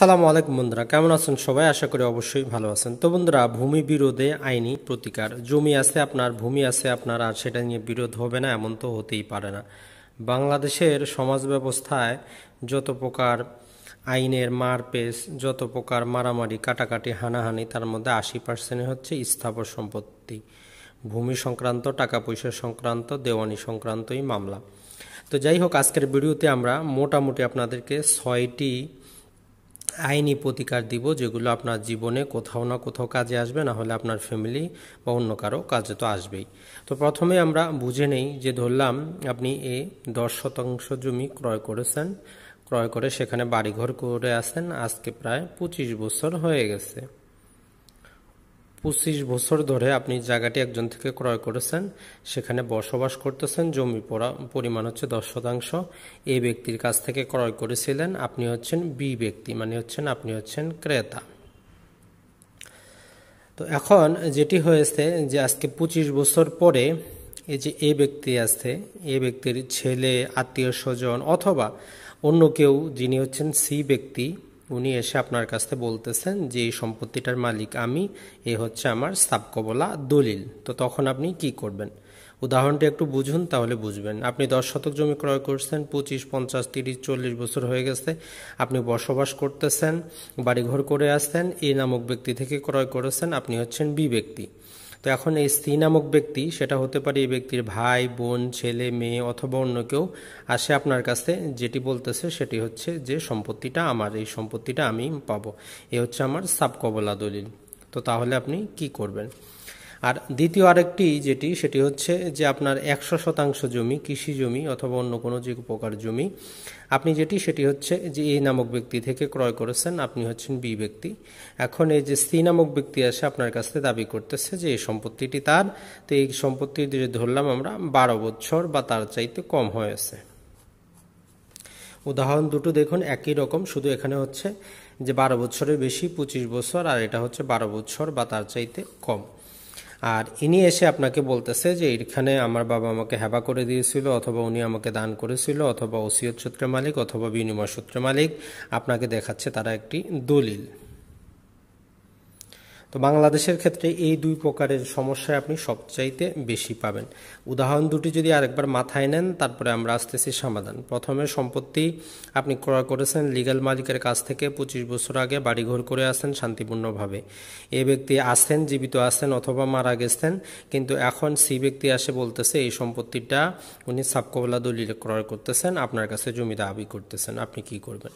সালাম আলাইকুম বন্ধুরা কেমন আছেন সবাই আশা করি অবশ্যই ভালো আছেন তো বন্ধুরা ভূমি বিরোধে আইনি প্রতিকার জমি আছে আপনার ভূমি আছে আপনার আর সেটা নিয়ে বিরোধ হবে না এমন তো হতেই পারে না বাংলাদেশের সমাজ ব্যবস্থায় যত প্রকার আইনের মারপেস যত প্রকার মারামারি কাটাকাটি হানাহানি তার মধ্যে আশি পার্সেন্ট হচ্ছে স্থাবর সম্পত্তি ভূমি সংক্রান্ত টাকা পয়সা সংক্রান্ত দেওয়ানি সংক্রান্তই মামলা তো যাই হোক আজকের ভিডিওতে আমরা মোটামুটি আপনাদেরকে ছয়টি আইনি প্রতিকার দিব যেগুলো আপনার জীবনে কোথাও না কোথাও কাজে আসবে না হলে আপনার ফ্যামিলি বা অন্য কারো কাজে তো আসবেই তো প্রথমে আমরা বুঝে নেই যে ধরলাম আপনি এ দশ শতাংশ জমি ক্রয় করেছেন ক্রয় করে সেখানে বাড়িঘর করে আসেন আজকে প্রায় পঁচিশ বছর হয়ে গেছে পঁচিশ বছর ধরে আপনি জায়গাটি একজন থেকে ক্রয় করেছেন সেখানে বসবাস করতেছেন জমি পরিমাণ হচ্ছে দশ শতাংশ এ ব্যক্তির কাছ থেকে ক্রয় করেছিলেন আপনি হচ্ছেন বি ব্যক্তি মানে হচ্ছেন আপনি হচ্ছেন ক্রেতা তো এখন যেটি হয়েছে যে আজকে পঁচিশ বছর পরে এই যে এ ব্যক্তি আছে এ ব্যক্তির ছেলে আত্মীয় স্বজন অথবা অন্য কেউ যিনি হচ্ছেন সি ব্যক্তি উনি এসে আপনার কাছে বলতেছেন যে এই সম্পত্তিটার মালিক আমি এ হচ্ছে আমার সাবকবলা দলিল তো তখন আপনি কি করবেন উদাহরণটি একটু বুঝুন তাহলে বুঝবেন আপনি দশ শতক জমি ক্রয় করছেন পঁচিশ পঞ্চাশ তিরিশ চল্লিশ বছর হয়ে গেছে আপনি বসবাস করতেছেন বাড়িঘর করে আসছেন এ নামক ব্যক্তি থেকে ক্রয় করেছেন আপনি হচ্ছেন বি ব্যক্তি তো এখন এই স্ত্রী নামক ব্যক্তি সেটা হতে পারে এই ব্যক্তির ভাই বোন ছেলে মেয়ে অথবা অন্য কেউ আসে আপনার কাছে যেটি বলতেছে সেটি হচ্ছে যে সম্পত্তিটা আমার এই সম্পত্তিটা আমি পাবো এ হচ্ছে আমার সাবকবলা দলিল তো তাহলে আপনি কি করবেন আর দ্বিতীয় আরেকটি যেটি সেটি হচ্ছে যে আপনার একশো শতাংশ জমি কৃষি জমি অথবা অন্য কোনো যে উপকার জমি আপনি যেটি সেটি হচ্ছে যে এই নামক ব্যক্তি থেকে ক্রয় করেছেন আপনি হচ্ছেন বি ব্যক্তি এখন এই যে সি নামক ব্যক্তি আসে আপনার কাছ থেকে দাবি করতেছে যে এই সম্পত্তিটি তার তো এই সম্পত্তি যদি ধরলাম আমরা বারো বছর বা তার চাইতে কম হয়েছে উদাহরণ দুটো দেখুন একই রকম শুধু এখানে হচ্ছে যে বারো বছরের বেশি পঁচিশ বছর আর এটা হচ্ছে বারো বছর বা তার চাইতে কম আর ইনি এসে আপনাকে বলতেছে যে এখানে আমার বাবা আমাকে হেবা করে দিয়েছিল অথবা উনি আমাকে দান করেছিল অথবা ওসিয়ত সূত্রে মালিক অথবা বিনিময় সূত্রে মালিক আপনাকে দেখাচ্ছে তারা একটি দলিল তো বাংলাদেশের ক্ষেত্রে এই দুই প্রকারের সমস্যায় আপনি সবচাইতে বেশি পাবেন উদাহরণ দুটি যদি আরেকবার মাথায় নেন তারপরে আমরা আসতেছি সমাধান প্রথমে সম্পত্তি আপনি ক্রয় করেছেন লিগাল মালিকের কাছ থেকে পঁচিশ বছর আগে বাড়িঘর করে আসেন শান্তিপূর্ণভাবে এ ব্যক্তি আসেন জীবিত আসেন অথবা মারা গেছেন কিন্তু এখন সি ব্যক্তি আসে বলতেছে এই সম্পত্তিটা উনি সাবকবলা দলিলে ক্রয় করতেছেন আপনার কাছে জমি দাবি করতেছেন আপনি কি করবেন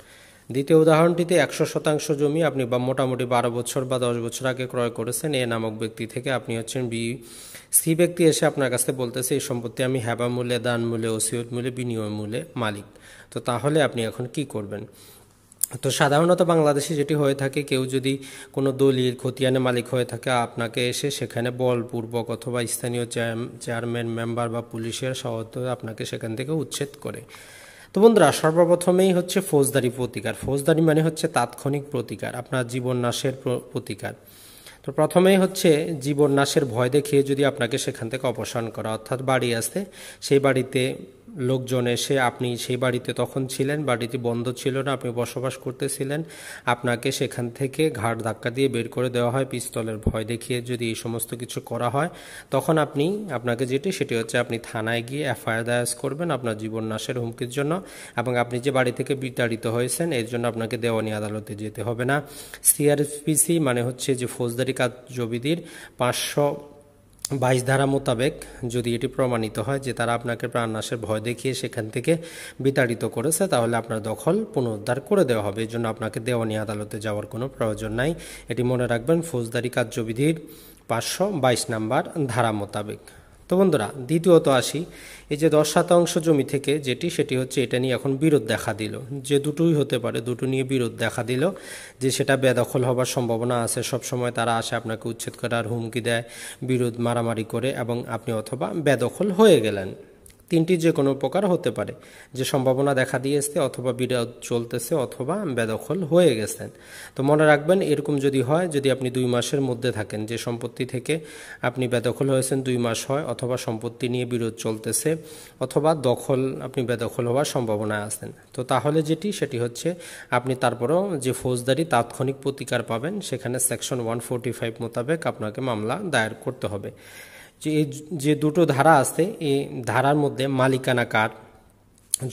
দ্বিতীয় উদাহরণটিতে একশো শতাংশ জমি আপনি বা মোটামুটি বারো বছর বা দশ বছর আগে ক্রয় করেছেন এ নামক ব্যক্তি থেকে আপনি হচ্ছেন বি সি ব্যক্তি এসে আপনার কাছে বলতেছে এই সম্পত্তি আমি হ্যাবা মূল্যে দান মূল্যে ওসিয়ত মূল্যে বিনিয়োগ মূল্যে মালিক তো তাহলে আপনি এখন কি করবেন তো সাধারণত বাংলাদেশে যেটি হয়ে থাকে কেউ যদি কোনো দলিল খতিয়ানে মালিক হয়ে থাকে আপনাকে এসে সেখানে বলপূর্বক অথবা স্থানীয় চেয়ারম্যান মেম্বার বা পুলিশের সহায়তা আপনাকে সেখান থেকে উচ্ছেদ করে তো বন্ধুরা সর্বপ্রথমেই হচ্ছে ফৌজদারি প্রতিকার ফৌজদারি মানে হচ্ছে তাৎক্ষণিক প্রতিকার আপনার জীবন নাশের প্রতিকার তো প্রথমেই হচ্ছে জীবন নাশের ভয় দেখিয়ে যদি আপনাকে সেখান থেকে অপসারণ করা অর্থাৎ বাড়ি আসতে সেই বাড়িতে লোকজন এসে আপনি সেই বাড়িতে তখন ছিলেন বাড়িটি বন্ধ ছিল না আপনি বসবাস করতেছিলেন আপনাকে সেখান থেকে ঘাট ধাক্কা দিয়ে বের করে দেওয়া হয় পিস্তলের ভয় দেখিয়ে যদি এই সমস্ত কিছু করা হয় তখন আপনি আপনাকে যেটি সেটি হচ্ছে আপনি থানায় গিয়ে এফআইআর দায়াস করবেন আপনার জীবন নাশের হুমকির জন্য এবং আপনি যে বাড়ি থেকে বিতাড়িত হয়েছেন এর জন্য আপনাকে দেওয়ানি আদালতে যেতে হবে না সিআরপিসি মানে হচ্ছে যে ফৌজদারি কাজ জবিদির পাঁচশো বাইশ ধারা মোতাবেক যদি এটি প্রমাণিত হয় যে তারা আপনাকে প্রাণনাশের ভয় দেখিয়ে সেখান থেকে বিতাড়িত করেছে তাহলে আপনার দখল পুনরুদ্ধার করে দেওয়া হবে এই জন্য আপনাকে দেওয়ানি আদালতে যাওয়ার কোনো প্রয়োজন নাই এটি মনে রাখবেন ফৌজদারি কার্যবিধির পাঁচশো বাইশ নাম্বার ধারা মোতাবেক তো বন্ধুরা দ্বিতীয়ত আসি এই যে দশ শতাংশ জমি থেকে যেটি সেটি হচ্ছে এটা নিয়ে এখন বিরোধ দেখা দিল যে দুটোই হতে পারে দুটো নিয়ে বিরোধ দেখা দিল যে সেটা বেদখল হবার সম্ভাবনা আছে সব সময় তারা আসে আপনাকে উচ্ছেদ করার হুমকি দেয় বিরোধ মারামারি করে এবং আপনি অথবা বেদখল হয়ে গেলেন তিনটি যে কোনো প্রকার হতে পারে যে সম্ভাবনা দেখা দিয়েছে অথবা বিরোধ চলতেছে অথবা বেদখল হয়ে গেছেন তো মনে রাখবেন এরকম যদি হয় যদি আপনি দুই মাসের মধ্যে থাকেন যে সম্পত্তি থেকে আপনি বেদখল হয়েছেন দুই মাস হয় অথবা সম্পত্তি নিয়ে বিরোধ চলতেছে অথবা দখল আপনি বেদখল হওয়ার সম্ভাবনা আছেন তো তাহলে যেটি সেটি হচ্ছে আপনি তারপরেও যে ফৌজদারি তাৎক্ষণিক প্রতিকার পাবেন সেখানে সেকশন ওয়ান ফাইভ মোতাবেক আপনাকে মামলা দায়ের করতে হবে যে যে দুটো ধারা আছে এই ধারার মধ্যে মালিকানা কার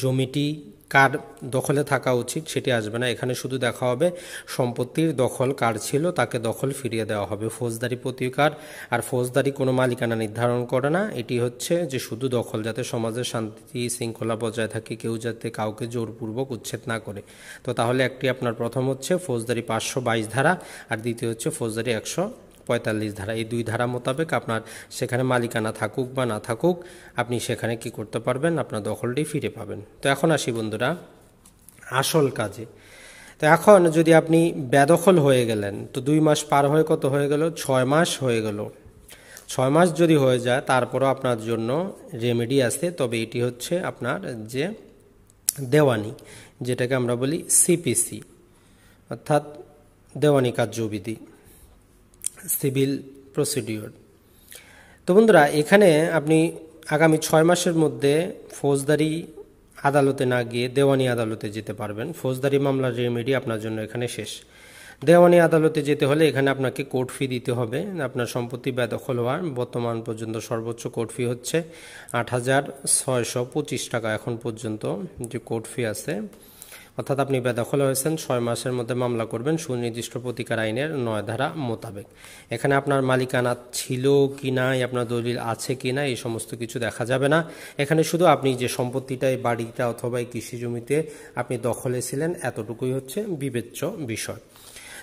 জমিটি কার দখলে থাকা উচিত সেটি আসবে না এখানে শুধু দেখা হবে সম্পত্তির দখল কার ছিল তাকে দখল ফিরিয়ে দেওয়া হবে ফৌজদারি প্রতিকার আর ফৌজদারি কোনো মালিকানা নির্ধারণ করে না এটি হচ্ছে যে শুধু দখল যাতে সমাজের শান্তি শৃঙ্খলা বজায় থাকে কেউ যাতে কাউকে জোরপূর্বক উচ্ছেদ না করে তো তাহলে একটি আপনার প্রথম হচ্ছে ফৌজদারি পাঁচশো বাইশ ধারা আর দ্বিতীয় হচ্ছে ফৌজদারি একশো পঁয়তাল্লিশ ধারা এই দুই ধারা মোতাবেক আপনার সেখানে মালিকানা থাকুক বা না থাকুক আপনি সেখানে কি করতে পারবেন আপনার দখলটি ফিরে পাবেন তো এখন আসি বন্ধুরা আসল কাজে তো এখন যদি আপনি বেদখল হয়ে গেলেন তো দুই মাস পার হয়ে কত হয়ে গেল ছয় মাস হয়ে গেল ছয় মাস যদি হয়ে যায় তারপরও আপনার জন্য রেমেডি আছে তবে এটি হচ্ছে আপনার যে দেওয়ানি যেটাকে আমরা বলি সিপিসি অর্থাৎ দেওয়ানি কার্যবিধি সিভিল প্রসিডিওর তো বন্ধুরা এখানে আপনি আগামী ছয় মাসের মধ্যে ফৌজদারি আদালতে না গিয়ে দেওয়ানি আদালতে যেতে পারবেন ফৌজদারি মামলার রেমেডি আপনার জন্য এখানে শেষ দেওয়ানি আদালতে যেতে হলে এখানে আপনাকে কোর্ট ফি দিতে হবে আপনার সম্পত্তি বেদখল হওয়ার বর্তমান পর্যন্ত সর্বোচ্চ কোর্ট ফি হচ্ছে আট হাজার ছয়শো পঁচিশ টাকা এখন পর্যন্ত যে কোর্ট ফি আছে অর্থাৎ আপনি বেদখল হয়েছেন ছয় মাসের মধ্যে মামলা করবেন সুনির্দিষ্ট প্রতিকার আইনের নয় ধারা মোতাবেক এখানে আপনার মালিকানা ছিল কি না আপনার দলিল আছে কি না এই সমস্ত কিছু দেখা যাবে না এখানে শুধু আপনি যে সম্পত্তিটা এই বাড়িটা অথবা এই কৃষি জমিতে আপনি দখলে ছিলেন এতটুকুই হচ্ছে বিবেচ্য বিষয়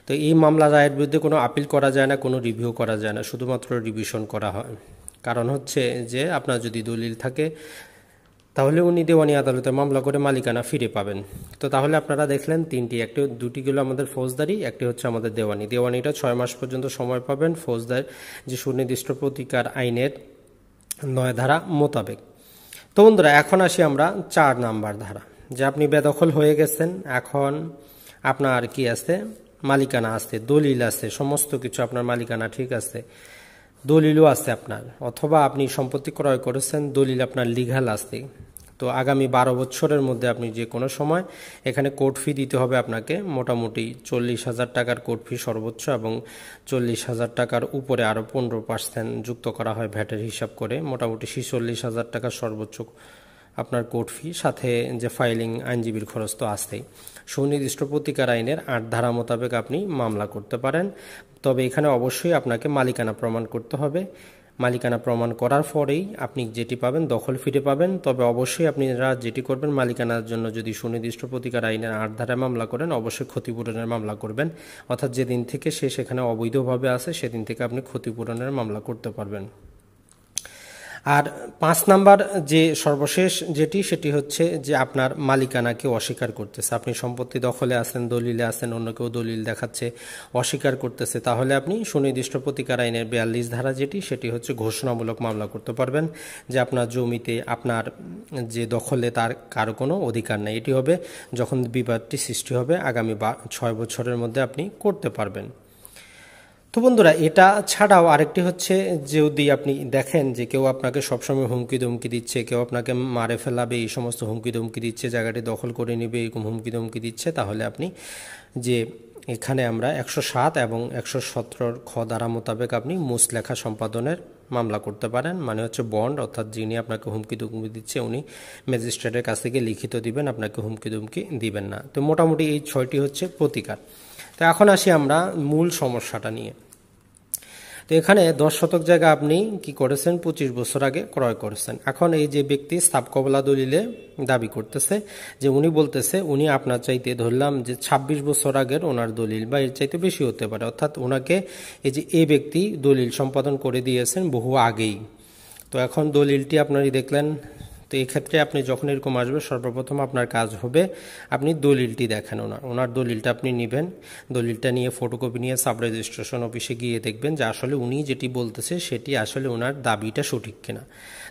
তো এই মামলা রায়ের বিরুদ্ধে কোনো আপিল করা যায় না কোনো রিভিউ করা যায় না শুধুমাত্র রিভিশন করা হয় কারণ হচ্ছে যে আপনার যদি দলিল থাকে তাহলে উনি দেওয়ানি আদালতে মামলা করে মালিকানা ফিরে পাবেন তো তাহলে আপনারা দেখলেন তিনটি একটি দুটিগুলো আমাদের ফৌজদারি একটি হচ্ছে আমাদের দেওয়ানি দেওয়ানিটা ছয় মাস পর্যন্ত সময় পাবেন ফৌজদার যে সুনির্দিষ্ট প্রতিকার আইনের নয় ধারা মোতাবেক তো বন্ধুরা এখন আসি আমরা চার নাম্বার ধারা যে আপনি বেদখল হয়ে গেছেন এখন আপনার কি আছে মালিকানা আছে দলিল আছে সমস্ত কিছু আপনার মালিকানা ঠিক আছে দলিলও আছে আপনার অথবা আপনি সম্পত্তি ক্রয় করেছেন দলিল আপনার লিগাল আছে তো আগামী বারো বছরের মধ্যে আপনি যে কোনো সময় এখানে কোর্ট ফি দিতে হবে আপনাকে মোটামুটি চল্লিশ হাজার টাকার কোর্ট ফি সর্বোচ্চ এবং চল্লিশ হাজার টাকার উপরে আরও পনেরো পার্সেন্ট যুক্ত করা হয় ভ্যাটের হিসাব করে মোটামুটি ছিচল্লিশ হাজার টাকা সর্বোচ্চ আপনার কোর্ট ফি সাথে যে ফাইলিং আইনজীবীর খরচ তো আসতেই সুনির্দিষ্ট প্রতিকার আইনের আট ধারা মোতাবেক আপনি মামলা করতে পারেন তবে এখানে অবশ্যই আপনাকে মালিকানা প্রমাণ করতে হবে মালিকানা প্রমাণ করার পরেই আপনি যেটি পাবেন দখল ফিরে পাবেন তবে অবশ্যই আপনারা যেটি করবেন মালিকানার জন্য যদি সুনির্দিষ্ট প্রতিকার আইনের আট ধারায় মামলা করেন অবশ্যই ক্ষতিপূরণের মামলা করবেন অর্থাৎ যেদিন থেকে সে সেখানে অবৈধভাবে আছে সেদিন থেকে আপনি ক্ষতিপূরণের মামলা করতে পারবেন আর পাঁচ নাম্বার যে সর্বশেষ যেটি সেটি হচ্ছে যে আপনার মালিকানাকে অস্বীকার করতেছে আপনি সম্পত্তি দখলে আছেন দলিলে আছেন অন্য কেউ দলিল দেখাচ্ছে অস্বীকার করতেছে তাহলে আপনি সুনির্দিষ্ট প্রতিকার আইনের বিয়াল্লিশ ধারা যেটি সেটি হচ্ছে ঘোষণামূলক মামলা করতে পারবেন যে আপনার জমিতে আপনার যে দখলে তার কারো কোনো অধিকার নেই এটি হবে যখন বিবাদটি সৃষ্টি হবে আগামী বা ছয় বছরের মধ্যে আপনি করতে পারবেন তো বন্ধুরা এটা ছাড়াও আরেকটি হচ্ছে যদি আপনি দেখেন যে কেউ আপনাকে সবসময় হুমকি ধুমকি দিচ্ছে কেউ আপনাকে মারে ফেলাবে এই সমস্ত হুমকি ধুমকি দিচ্ছে জায়গাটি দখল করে নেবে এরকম হুমকি ধুমকি দিচ্ছে তাহলে আপনি যে এখানে আমরা একশো সাত এবং একশো সতেরোর খ দ্বারা মোতাবেক আপনি মুস লেখা সম্পাদনের মামলা করতে পারেন মানে হচ্ছে বন্ড অর্থাৎ যিনি আপনাকে হুমকি ধুমকি দিচ্ছে উনি ম্যাজিস্ট্রেটের কাছ থেকে লিখিত দিবেন আপনাকে হুমকি ধুমকি দিবেন না তো মোটামুটি এই ছয়টি হচ্ছে প্রতিকার তো এখন আসি আমরা মূল সমস্যাটা নিয়ে তো এখানে দশ শতক জায়গা আপনি কি করেছেন পঁচিশ বছর আগে ক্রয় করেছেন এখন এই যে ব্যক্তি স্থাপকবলা দলিলে দাবি করতেছে যে উনি বলতেছে উনি আপনার চাইতে ধরলাম যে ২৬ বছর আগের ওনার দলিল বা এর চাইতে বেশি হতে পারে অর্থাৎ ওনাকে এই যে এ ব্যক্তি দলিল সম্পাদন করে দিয়েছেন বহু আগেই তো এখন দলিলটি আপনারই দেখলেন তো এক্ষেত্রে আপনি যখন এরকম আসবে সর্বপ্রথম আপনার কাজ হবে আপনি দলিলটি দেখেন ওনার ওনার দলিলটা আপনি নেবেন দলিলটা নিয়ে ফটোকপি নিয়ে সাব রেজিস্ট্রেশন অফিসে গিয়ে দেখবেন যে আসলে উনি যেটি বলতেছে সেটি আসলে ওনার দাবিটা সঠিক কিনা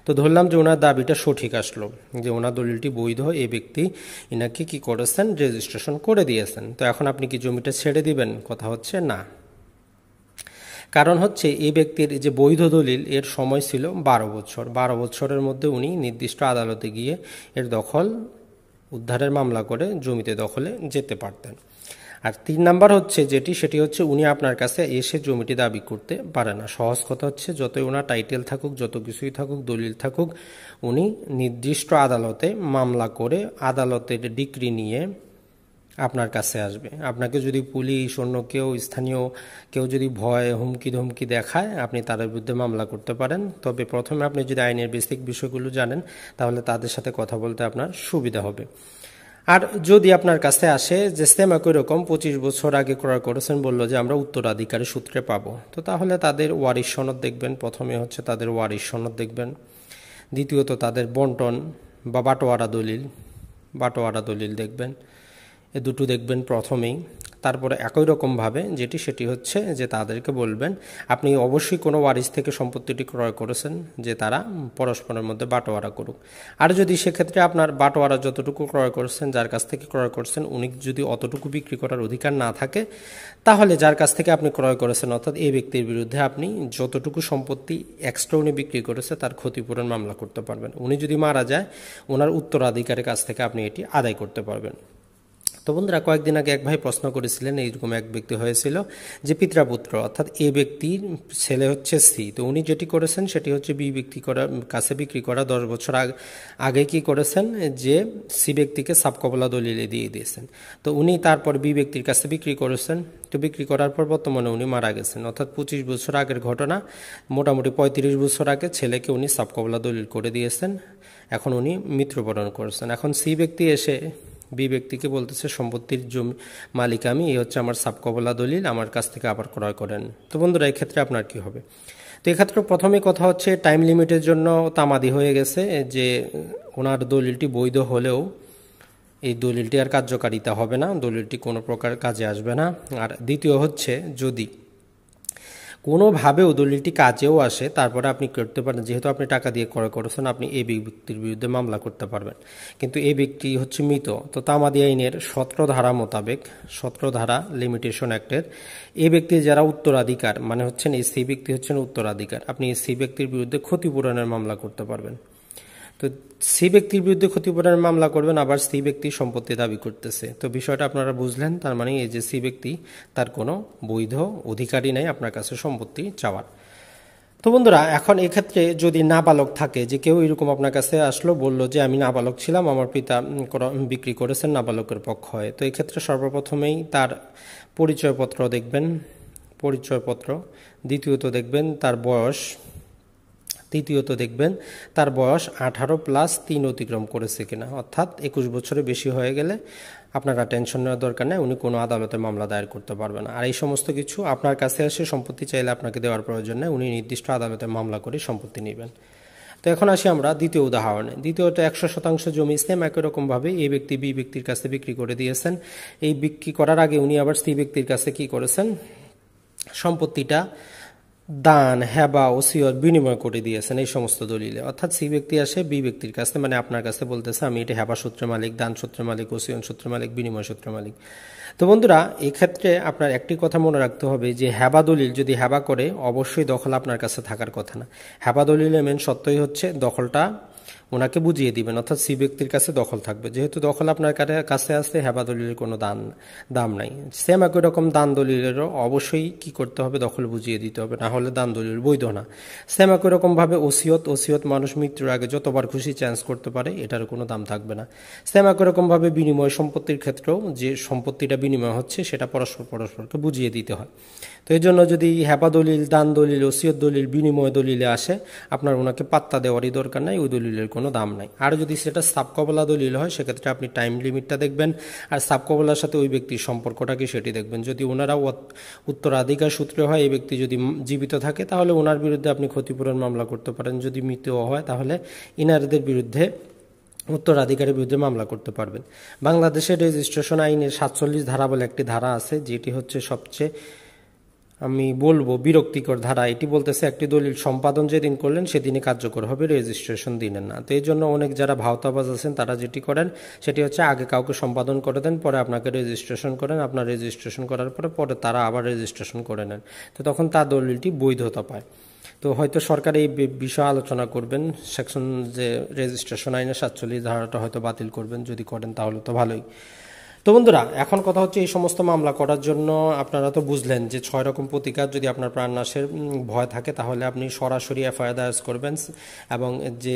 তো ধরলাম যে ওনার দাবিটা সঠিক আসলো যে ওনার দলিলটি বৈধ এ ব্যক্তি এনাকে কি করেছেন রেজিস্ট্রেশন করে দিয়েছেন তো এখন আপনি কি জমিটা ছেড়ে দিবেন কথা হচ্ছে না কারণ হচ্ছে এই ব্যক্তির যে বৈধ দলিল এর সময় ছিল বারো বছর বারো বছরের মধ্যে উনি নির্দিষ্ট আদালতে গিয়ে এর দখল উদ্ধারের মামলা করে জমিতে দখলে যেতে পারতেন আর তিন নাম্বার হচ্ছে যেটি সেটি হচ্ছে উনি আপনার কাছে এসে জমিটি দাবি করতে পারে না সহজ কথা হচ্ছে যতই ওনার টাইটেল থাকুক যত কিছুই থাকুক দলিল থাকুক উনি নির্দিষ্ট আদালতে মামলা করে আদালতের ডিগ্রি নিয়ে আপনার কাছে আসবে আপনাকে যদি পুলিশ অন্য কেউ স্থানীয় কেউ যদি ভয় হুমকি ধুমকি দেখায় আপনি তাদের বিরুদ্ধে মামলা করতে পারেন তবে প্রথমে আপনি যদি আইনের বেসিক বিষয়গুলো জানেন তাহলে তাদের সাথে কথা বলতে আপনার সুবিধা হবে আর যদি আপনার কাছে আসে যে সেম একই রকম পঁচিশ বছর আগে ক্রয় করেছেন বললো যে আমরা উত্তরাধিকারী সূত্রে পাব তো তাহলে তাদের ওয়ারিস সনদ দেখবেন প্রথমে হচ্ছে তাদের ওয়ারিস সনদ দেখবেন দ্বিতীয়ত তাদের বন্টন বা বাটোয়ারা দলিল বাটোয়ারা দলিল দেখবেন এ দুটো দেখবেন প্রথমেই তারপরে একই রকমভাবে যেটি সেটি হচ্ছে যে তাদেরকে বলবেন আপনি অবশ্যই কোনো ওয়ারিস থেকে সম্পত্তিটি ক্রয় করেছেন যে তারা পরস্পরের মধ্যে বাটোয়ারা করুক আর যদি সেক্ষেত্রে আপনার বাটোয়ারা যতটুকু ক্রয় করেছেন যার কাছ থেকে ক্রয় করছেন উনি যদি অতটুকু বিক্রি করার অধিকার না থাকে তাহলে যার কাছ থেকে আপনি ক্রয় করেছেন অর্থাৎ এই ব্যক্তির বিরুদ্ধে আপনি যতটুকু সম্পত্তি এক্সট্রা উনি বিক্রি করেছে তার ক্ষতিপূরণ মামলা করতে পারবেন উনি যদি মারা যায় ওনার উত্তরাধিকারের কাছ থেকে আপনি এটি আদায় করতে পারবেন তো বন্ধুরা কয়েকদিন আগে এক ভাই প্রশ্ন করেছিলেন এইরকম এক ব্যক্তি হয়েছিল যে পিতরাপুত্র অর্থাৎ এ ব্যক্তির ছেলে হচ্ছে সি তো উনি যেটি করেছেন সেটি হচ্ছে বি ব্যক্তি করা কাছে বিক্রি করা দশ বছর আগে আগে কি করেছেন যে সি ব্যক্তিকে সাবকবলা দলিলে দিয়ে দিয়েছেন তো উনি তারপর বি ব্যক্তির কাছে বিক্রি করেছেন তো বিক্রি করার পর বর্তমানে উনি মারা গেছেন অর্থাৎ পঁচিশ বছর আগের ঘটনা মোটামুটি পঁয়ত্রিশ বছর আগে ছেলেকে উনি সাপকবলা দলিল করে দিয়েছেন এখন উনি মৃত্যুবরণ করেছেন এখন সি ব্যক্তি এসে বি ব্যক্তিকে বলতেছে সম্পত্তির জমি মালিক আমি এই হচ্ছে আমার সাবকবলা দলিল আমার কাছ থেকে আবার ক্রয় করেন তো বন্ধুরা এক্ষেত্রে আপনার কি হবে তো এক্ষেত্রে প্রথমে কথা হচ্ছে টাইম লিমিটের জন্য তামাদি হয়ে গেছে যে ওনার দলিলটি বৈধ হলেও এই দলিলটি আর কার্যকারিতা হবে না দলিলটি কোনো প্রকার কাজে আসবে না আর দ্বিতীয় হচ্ছে যদি কোনোভাবেও দলিলটি কাজেও আসে তারপরে আপনি করতে পারেন যেহেতু আপনি টাকা দিয়ে ক্রয় করেছেন আপনি এই ব্যক্তির বিরুদ্ধে মামলা করতে পারবেন কিন্তু এই ব্যক্তি হচ্ছে মৃত তো তামাদি আইনের সতেরো ধারা মোতাবেক সতেরো ধারা লিমিটেশন অ্যাক্টের এই ব্যক্তি যারা উত্তরাধিকার মানে হচ্ছেন এই ব্যক্তি হচ্ছেন উত্তরাধিকার আপনি এই ব্যক্তির বিরুদ্ধে ক্ষতিপূরণের মামলা করতে পারবেন তো সেই ব্যক্তির বিরুদ্ধে ক্ষতিপূরণের মামলা করবেন আবার সেই ব্যক্তি সম্পত্তি দাবি করতেছে তো বিষয়টা আপনারা বুঝলেন তার মানে এই যে সেই ব্যক্তি তার কোনো বৈধ অধিকারই নেই আপনার কাছে সম্পত্তি চাওয়ার তো বন্ধুরা এখন এক্ষেত্রে যদি নাবালক থাকে যে কেউ এরকম আপনার কাছে আসলো বললো যে আমি নাবালক ছিলাম আমার পিতা বিক্রি করেছেন নাবালকের পক্ষ হয় তো এক্ষেত্রে সর্বপ্রথমেই তার পরিচয়পত্র দেখবেন পরিচয়পত্র দ্বিতীয়ত দেখবেন তার বয়স তৃতীয়ত দেখবেন তার বয়স আঠারো প্লাস তিন অতিক্রম করেছে কিনা অর্থাৎ একুশ বছরে বেশি হয়ে গেলে আপনারা টেনশন নেওয়ার দরকার নেই উনি কোনো আদালতে মামলা দায়ের করতে পারবেন আর এই সমস্ত কিছু আপনার কাছে এসে সম্পত্তি চাইলে আপনাকে দেওয়ার প্রয়োজন নেই উনি নির্দিষ্ট আদালতে মামলা করে সম্পত্তি নেবেন তো এখন আসি আমরা দ্বিতীয় উদাহরণে দ্বিতীয়ত একশো শতাংশ জমি সেম একই রকমভাবে এই ব্যক্তি বি ব্যক্তির কাছে বিক্রি করে দিয়েছেন এই বিক্রি করার আগে উনি আবার সি ব্যক্তির কাছে কি করেছেন সম্পত্তিটা দান হেবা ওসিয়র বিনিময় করে দিয়েছেন এই সমস্ত দলিলে অর্থাৎ সি ব্যক্তি আসে বি ব্যক্তির কাছে মানে আপনার কাছে বলতেছে আমি এটা হেবা সূত্র মালিক দান সূত্র মালিক ওসিয়ন সূত্র মালিক বিনিময় সূত্র মালিক তো বন্ধুরা এক্ষেত্রে আপনার একটি কথা মনে রাখতে হবে যে হেবা দলিল যদি হেবা করে অবশ্যই দখল আপনার কাছে থাকার কথা না হেবা দলিলের মেন সত্যই হচ্ছে দখলটা ওনাকে বুঝিয়ে দিবেন অর্থাৎ সি ব্যক্তির কাছে দখল থাকবে যেহেতু দখল আপনার কাছে আসতে হেবা দলিলের কোনো দান দাম নাই সেম একই রকম দান দলিলেরও অবশ্যই কি করতে হবে দখল বুঝিয়ে দিতে হবে না হলে দান দলিল বৈধ না সেম একই রকমভাবে ওসিয়ত ওসিয়ত মানুষ মৃত্যুর আগে যতবার খুশি চেঞ্জ করতে পারে এটার কোনো দাম থাকবে না সেম একই রকমভাবে বিনিময় সম্পত্তির ক্ষেত্রেও যে সম্পত্তিটা বিনিময় হচ্ছে সেটা পরস্পর পরস্পরকে বুঝিয়ে দিতে হয় তো এই জন্য যদি হ্যাপা দলিল দান দলিল ওসিয়ত দলিল বিনিময় দলিলে আসে আপনার ওনাকে পাত্তা দেওয়ারই দরকার নাই ওই দলিলের কোনো দাম নাই আর যদি সেটা সাবকবলা দলিল হয় সেক্ষেত্রে আপনি টাইম লিমিটটা দেখবেন আর সাবকবলার সাথে ওই ব্যক্তির সম্পর্কটা কি সেটি দেখবেন যদি ওনারা উত্তরাধিকার সূত্রে হয় এই ব্যক্তি যদি জীবিত থাকে তাহলে ওনার বিরুদ্ধে আপনি ক্ষতিপূরণ মামলা করতে পারেন যদি মৃত হয় তাহলে ইনারদের বিরুদ্ধে উত্তরাধিকারের বিরুদ্ধে মামলা করতে পারবেন বাংলাদেশের রেজিস্ট্রেশন আইনের সাতচল্লিশ ধারা বলে একটি ধারা আছে যেটি হচ্ছে সবচেয়ে আমি বলবো বিরক্তিকর ধারা এটি বলতেছে একটি দলিল সম্পাদন যেদিন করলেন সেদিনই কার্যকর হবে রেজিস্ট্রেশন দিনের না তো এই জন্য অনেক যারা ভাওতাবাজ আছেন তারা যেটি করেন সেটি হচ্ছে আগে কাউকে সম্পাদন করে দেন পরে আপনাকে রেজিস্ট্রেশন করেন আপনার রেজিস্ট্রেশন করার পরে পরে তারা আবার রেজিস্ট্রেশন করে নেন তো তখন তার দলিলটি বৈধতা পায় তো হয়তো সরকার এই বিষয়ে আলোচনা করবেন সেকশন যে রেজিস্ট্রেশন আইনে সাতচল্লিশ ধারাটা হয়তো বাতিল করবেন যদি করেন তাহলে তো ভালোই তো বন্ধুরা এখন কথা হচ্ছে এই সমস্ত মামলা করার জন্য আপনারা তো বুঝলেন যে ছয় রকম প্রতিকার যদি আপনার প্রাণনাশের ভয় থাকে তাহলে আপনি সরাসরি এফআইআর দায়ের করবেন এবং যে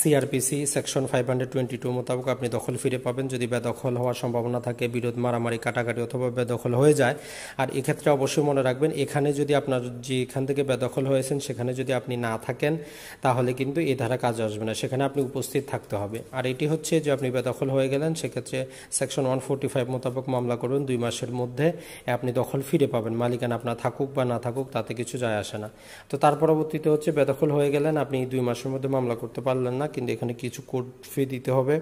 CRPC section five hundred twenty two মোতাবেক আপনি দখল ফিরে পাবেন যদি বেদখল হওয়ার সম্ভাবনা থাকে বিরোধ মারামারি কাটাকাটি অথবা বেদখল হয়ে যায় আর এক্ষেত্রে অবশ্যই মনে রাখবেন এখানে যদি আপনার যেখান থেকে বেদখল হয়েছেন সেখানে যদি আপনি না থাকেন তাহলে কিন্তু এ ধারা কাজ আসবে না সেখানে আপনি উপস্থিত থাকতে হবে আর এটি হচ্ছে যে আপনি বেদখল হয়ে গেলেন সেক্ষেত্রে সেকশন ওয়ান ফোরটি ফাইভ মোতাবেক মামলা করবেন দুই মাসের মধ্যে আপনি দখল ফিরে পাবেন মালিকানা আপনার থাকুক বা না থাকুক তাতে কিছু যায় আসে না তো তার পরবর্তীতে হচ্ছে বেদখল হয়ে গেলেন আপনি দুই মাসের মধ্যে মামলা করতে পারলেন না কিন্তু এখানে কিছু কোর্ট ফি দিতে হবে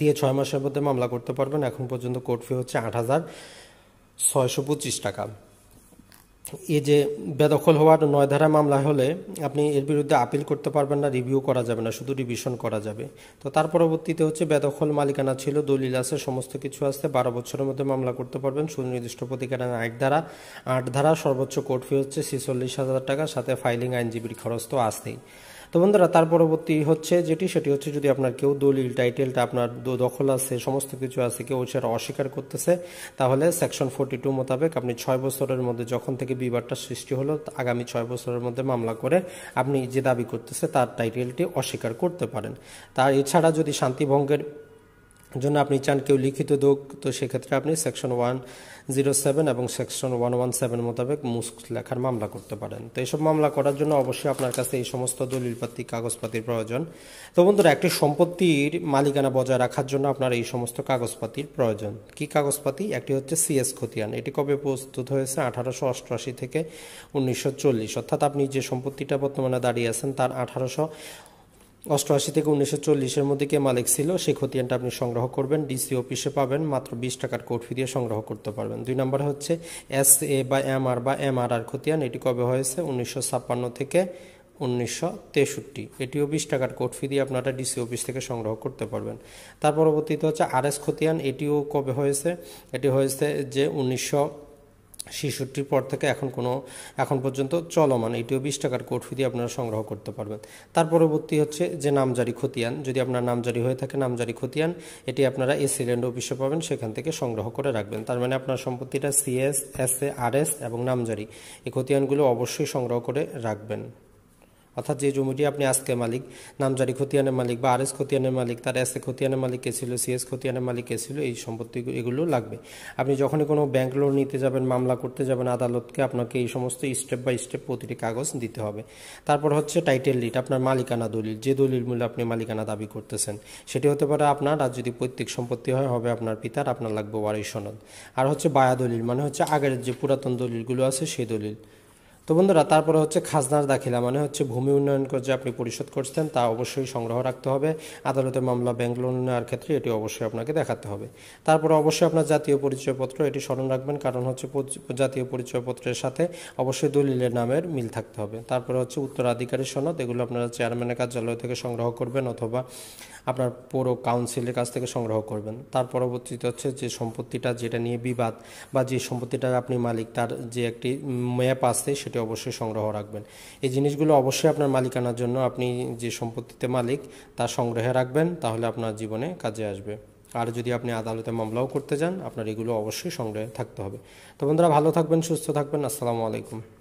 দিয়ে ছয় মাসের মধ্যে মামলা করতে পারবেন এখন পর্যন্ত কোর্ট ফি হচ্ছে আট হাজার ছয়শো পঁচিশ টাকা এই যে বেদখল হওয়ার নয় ধারা মামলা হলে আপনি এর বিরুদ্ধে আপিল করতে পারবেন না রিভিউ করা যাবে না শুধু রিভিশন করা যাবে তো তার পরবর্তীতে হচ্ছে বেদখল মালিকানা ছিল দলিল আছে সমস্ত কিছু আছে বারো বছরের মধ্যে মামলা করতে পারবেন সুনির্দিষ্ট প্রতিকারের এক ধারা আট ধারা সর্বোচ্চ কোর্ট ফি হচ্ছে ছেচল্লিশ হাজার টাকা সাথে ফাইলিং আইনজীবীর খরচ তো আসতেই তো বন্ধুরা তার পরবর্তী হচ্ছে যেটি সেটি হচ্ছে যদি আপনার কেউ দলিল টাইটেলটা আপনার দখল আছে সমস্ত কিছু আছে কেউ সেটা অস্বীকার করতেছে তাহলে সেকশন ফোর্টি টু মোতাবেক আপনি ছয় বছরের মধ্যে যখন থেকে বিবাদটা সৃষ্টি হলো আগামী ছয় বছরের মধ্যে মামলা করে আপনি যে দাবি করতেছে তার টাইটেলটি অস্বীকার করতে পারেন তার এছাড়া যদি শান্তিভঙ্গের জন্য আপনি চান কেউ লিখিত দোক তো সেক্ষেত্রে আপনি সেকশন ওয়ান জিরো সেভেন এবং সেকশন ওয়ান ওয়ান সেভেন মোতাবেক মুস্ক লেখার মামলা করতে পারেন তো এইসব মামলা করার জন্য অবশ্যই আপনার কাছে এই সমস্ত দলিলপাতি কাগজপাতির প্রয়োজন তো বন্ধুরা একটি সম্পত্তির মালিকানা বজায় রাখার জন্য আপনার এই সমস্ত কাগজপাতির প্রয়োজন কি কাগজপাতি একটি হচ্ছে সিএস খতিয়ান এটি কবে প্রস্তুত হয়েছে আঠারোশো অষ্টআশি থেকে উনিশশো চল্লিশ অর্থাৎ আপনি যে সম্পত্তিটা বর্তমানে দাঁড়িয়ে আছেন তার আঠারোশো অষ্টআশি থেকে উনিশশো চল্লিশের মধ্যে কে মালিক ছিল সেই খতিয়ানটা আপনি সংগ্রহ করবেন ডিসি অফিসে পাবেন মাত্র বিশ টাকার কোর্ট ফি দিয়ে সংগ্রহ করতে পারবেন দুই নম্বর হচ্ছে এস এ বা এম আর বা এম আর আর খতিয়ান এটি কবে হয়েছে উনিশশো ছাপ্পান্ন থেকে উনিশশো তেষট্টি এটিও বিশ টাকার কোর্ট ফি দিয়ে আপনারা ডিসি অফিস থেকে সংগ্রহ করতে পারবেন তার পরবর্তীতে হচ্ছে আর এস খতিয়ান এটিও কবে হয়েছে এটি হয়েছে যে উনিশশো ছেষট্টির পর থেকে এখন কোনো এখন পর্যন্ত চলমান এটিও বিশ টাকার কোড ফি দিয়ে আপনারা সংগ্রহ করতে পারবেন তার পরবর্তী হচ্ছে যে নামজারি খতিয়ান যদি আপনার নামজারি হয়ে থাকে নামজারি খতিয়ান এটি আপনারা ল্যান্ড অফিসে পাবেন সেখান থেকে সংগ্রহ করে রাখবেন তার মানে আপনার সম্পত্তিটা C S S A R S এবং নামজারি এই খতিয়ানগুলো অবশ্যই সংগ্রহ করে রাখবেন অর্থাৎ যে জমিটি আপনি আজকে মালিক নামজারি খতিয়ানের মালিক বা আর এস খতিয়ানের মালিক তার এস এ খতিয়ানের মালিক কে ছিল এস খতিয়ানের মালিক কে ছিল এই সম্পত্তি এগুলো লাগবে আপনি যখনই কোনো ব্যাংক লোন নিতে যাবেন মামলা করতে যাবেন আদালতকে আপনাকে এই সমস্ত স্টেপ বাই স্টেপ প্রতিটি কাগজ দিতে হবে তারপর হচ্ছে টাইটেল লিট আপনার মালিকানা দলিল যে দলিল মূল্যে আপনি মালিকানা দাবি করতেছেন সেটি হতে পারে আপনার আর যদি পৈতৃক সম্পত্তি হয় হবে আপনার পিতার আপনার লাগবে ওয়ারি সনদ আর হচ্ছে বায়া দলিল মানে হচ্ছে আগের যে পুরাতন দলিলগুলো আছে সেই দলিল তো বন্ধুরা তারপরে হচ্ছে খাজনার দাখিলা মানে হচ্ছে ভূমি উন্নয়ন কর যে আপনি পরিশোধ করছেন তা অবশ্যই সংগ্রহ রাখতে হবে আদালতে মামলা ব্যাংক লোন নেওয়ার ক্ষেত্রে এটি অবশ্যই আপনাকে দেখাতে হবে তারপরে অবশ্যই আপনার জাতীয় পরিচয়পত্র এটি স্মরণ রাখবেন কারণ হচ্ছে জাতীয় পরিচয়পত্রের সাথে অবশ্যই দলিলের নামের মিল থাকতে হবে তারপরে হচ্ছে উত্তরাধিকারী সনদ এগুলো আপনারা চেয়ারম্যানের কার্যালয় থেকে সংগ্রহ করবেন অথবা আপনার পৌর কাউন্সিলের কাছ থেকে সংগ্রহ করবেন তার পরবর্তীতে হচ্ছে যে সম্পত্তিটা যেটা নিয়ে বিবাদ বা যে সম্পত্তিটা আপনি মালিক তার যে একটি ম্যাপ আছে সেটা সেটি অবশ্যই সংগ্রহ রাখবেন এই জিনিসগুলো অবশ্যই আপনার মালিকানার জন্য আপনি যে সম্পত্তিতে মালিক তা সংগ্রহে রাখবেন তাহলে আপনার জীবনে কাজে আসবে আর যদি আপনি আদালতে মামলাও করতে যান আপনার এগুলো অবশ্যই সংগ্রহে থাকতে হবে তো বন্ধুরা ভালো থাকবেন সুস্থ থাকবেন আসসালামু আলাইকুম